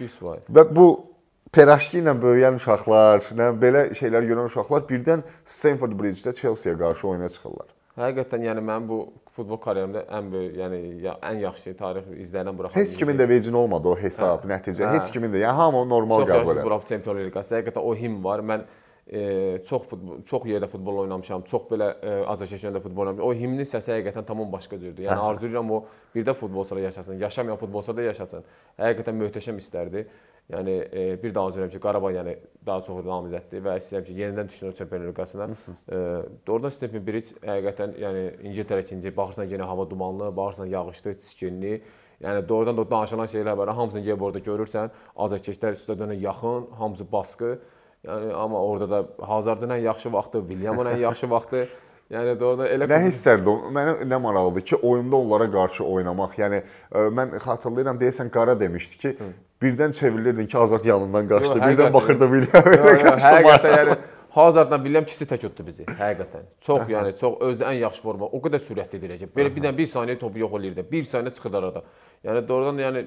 100%. Və bu Peraşki ilə böyüyən uşaqlar, nə belə şeylər görən uşaqlar birdən Stamford Bridge-də Chelsea-yə qarşı oyuna çıxırlar. Həqiqətən, yəni mənim bu futbol karyerimdə ən böyük, yəni ya, ən yaxşı tarix izləyən buraxan. Heç kimin də vecin olmadı o hesab, hə. nəticə. Hə. Heç kimin də. Yəni hamı normal qəbul edir. Çox yaxşı burax Çempionlar Liqası. Həqiqətən o him var. Mən e, çox futbol, çox yerdə futbol oynamışam, çox belə e, azərkeşəndə futbol oynamışam. O himnin səsi həqiqətən tamam başqa cürdür. Yəni hə. arzulayıram o bir də futbolçulara yaşasın, yaşamayan futbolçulara da yaşasın. Həqiqətən möhtəşəm istərdi. Yəni e, bir daha arzulayıram ki, Qarabağ yəni daha çox namizəddir və istəyirəm ki, yenidən düşünür Çempionlar Liqasına. E, orada Stephen Bridge həqiqətən yəni İngiltərə ikinci, baxırsan yenə hava dumanlı, baxırsan yağışlı, çiskinli. Yəni doğrudan da danışılan şeylər var. Hamısını gəlib orada görürsən. Azərkeşlər üstə dönə yaxın, hamısı basqı. Yəni amma orada da Hazardın ən yaxşı vaxtı, Williamın ən yaxşı vaxtı. Yəni orada elə Nə hissərdim? Mənə nə maraqlıdır ki, oyunda onlara qarşı oynamaq. Yəni e, mən xatırlayıram, deyəsən Qara demişdi ki, Hı. birdən çevrilirdin ki, Hazard yanından qaçdı, yo, birdən baxırdı William elə qaçdı. Həqiqətən yəni Hazardla William ikisi tək utdu bizi, həqiqətən. Çox, yəni çox özü ən yaxşı forma. O qədər sürətli ediləcək. Belə bir dən 1 saniyə topu yox eləyirdi. 1 saniyə çıxırdı arada. Yəni doğrudan yəni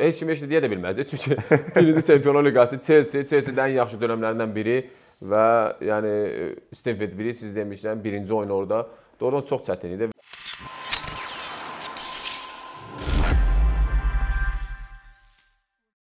heç kim heç nə deyə də bilməzdi. Çünki birinci Çempionlar Liqası Chelsea, Chelsea-də ən yaxşı dövrlərindən biri və yəni Stenford biri siz demişdən birinci oyun orada. Doğrudan çox çətin idi.